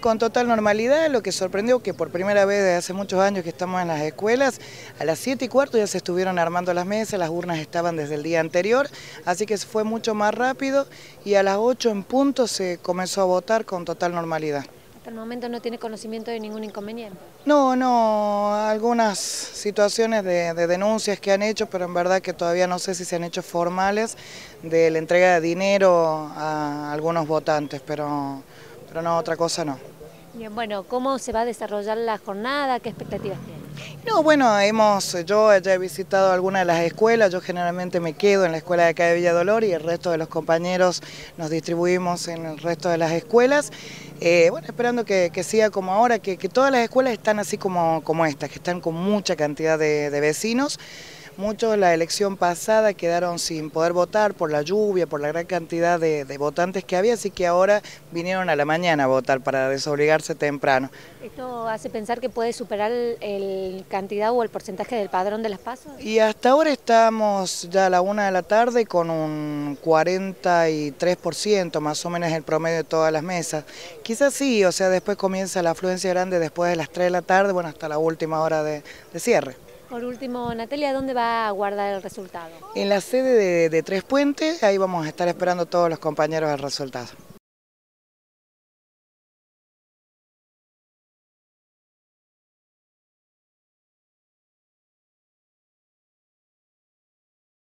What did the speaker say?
con total normalidad, lo que sorprendió que por primera vez desde hace muchos años que estamos en las escuelas, a las 7 y cuarto ya se estuvieron armando las mesas, las urnas estaban desde el día anterior, así que fue mucho más rápido y a las 8 en punto se comenzó a votar con total normalidad. Hasta el momento no tiene conocimiento de ningún inconveniente. No, no, algunas situaciones de, de, denuncias que han hecho, pero en verdad que todavía no sé si se han hecho formales de la entrega de dinero a algunos votantes, pero pero no, otra cosa no. Bien, bueno, ¿cómo se va a desarrollar la jornada? ¿Qué expectativas tienen? No, bueno, hemos, yo ya he visitado algunas de las escuelas, yo generalmente me quedo en la escuela de acá de Villa Dolor y el resto de los compañeros nos distribuimos en el resto de las escuelas. Eh, bueno, esperando que, que, siga como ahora, que, todas las escuelas están así como, como estas, que están con mucha cantidad de, de vecinos. Muchos de la elección pasada quedaron sin poder votar por la lluvia, por la gran cantidad de, votantes que había, así que ahora vinieron a la mañana a votar para desobligarse temprano. ¿Esto hace pensar que puede superar el, cantidad o el porcentaje del padrón de las pasos? Y hasta ahora estamos ya a la una de la tarde con un 43% más o menos el promedio de todas las mesas. Quizás sí, o sea, después comienza la afluencia grande después de las 3 de la tarde, bueno, hasta la última hora de cierre. Por último, Natalia, ¿dónde va a guardar el resultado? En la sede de, Tres Puentes, ahí vamos a estar esperando todos los compañeros el resultado.